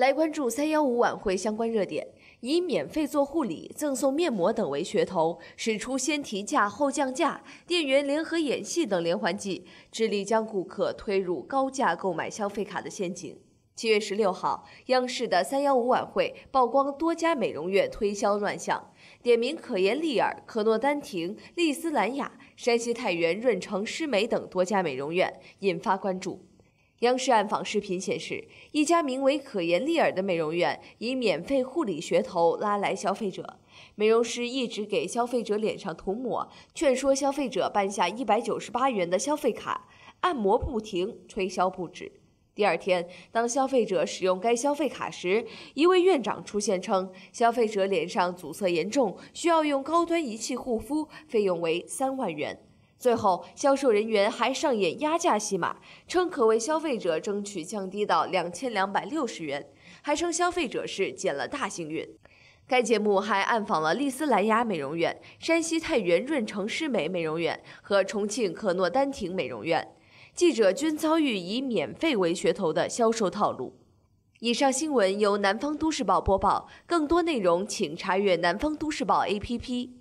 来关注三幺五晚会相关热点，以免费做护理、赠送面膜等为噱头，使出先提价后降价、店员联合演戏等连环计，致力将顾客推入高价购买消费卡的陷阱。七月十六号，央视的三幺五晚会曝光多家美容院推销乱象，点名可颜丽尔、可诺丹婷、丽斯兰雅、山西太原润城诗美等多家美容院，引发关注。央视暗访视频显示，一家名为可研丽尔的美容院以免费护理噱头拉来消费者，美容师一直给消费者脸上涂抹，劝说消费者办下一百九十八元的消费卡，按摩不停，推销不止。第二天，当消费者使用该消费卡时，一位院长出现，称消费者脸上阻塞严重，需要用高端仪器护肤，费用为三万元。最后，销售人员还上演压价戏码，称可为消费者争取降低到两千两百六十元，还称消费者是捡了大幸运。该节目还暗访了丽思莱雅美容院、山西太原润城诗美美容院和重庆可诺丹婷美容院，记者均遭遇以免费为噱头的销售套路。以上新闻由南方都市报播报，更多内容请查阅南方都市报 APP。